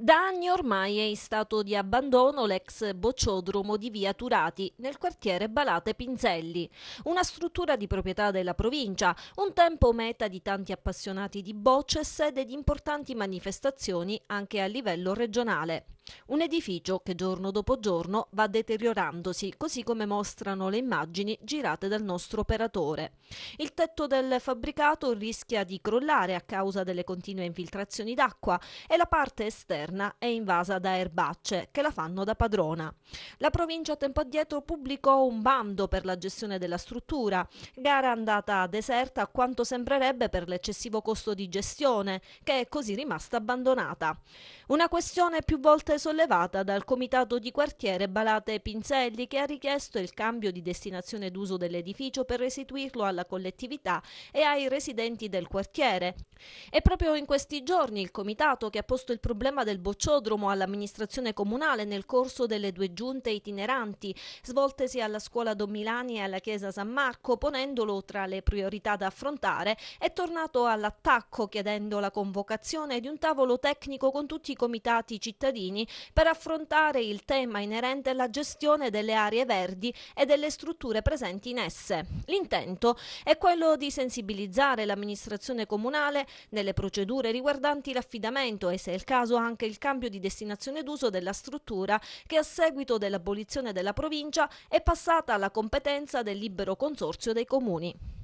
Da anni ormai è in stato di abbandono l'ex bocciodromo di via Turati nel quartiere Balate Pinzelli, una struttura di proprietà della provincia, un tempo meta di tanti appassionati di bocce e sede di importanti manifestazioni anche a livello regionale. Un edificio che giorno dopo giorno va deteriorandosi, così come mostrano le immagini girate dal nostro operatore. Il tetto del fabbricato rischia di crollare a causa delle continue infiltrazioni d'acqua e la parte esterna è invasa da erbacce che la fanno da padrona. La provincia tempo addietro pubblicò un bando per la gestione della struttura, gara andata deserta a quanto sembrerebbe per l'eccessivo costo di gestione, che è così rimasta abbandonata. Una questione più volte sollevata dal comitato di quartiere Balate Pinzelli che ha richiesto il cambio di destinazione d'uso dell'edificio per restituirlo alla collettività e ai residenti del quartiere. È proprio in questi giorni il comitato che ha posto il problema del bocciodromo all'amministrazione comunale nel corso delle due giunte itineranti svoltesi alla scuola Don Milani e alla chiesa San Marco ponendolo tra le priorità da affrontare è tornato all'attacco chiedendo la convocazione di un tavolo tecnico con tutti i comitati cittadini per affrontare il tema inerente alla gestione delle aree verdi e delle strutture presenti in esse. L'intento è quello di sensibilizzare l'amministrazione comunale nelle procedure riguardanti l'affidamento e se è il caso anche il cambio di destinazione d'uso della struttura che a seguito dell'abolizione della provincia è passata alla competenza del libero consorzio dei comuni.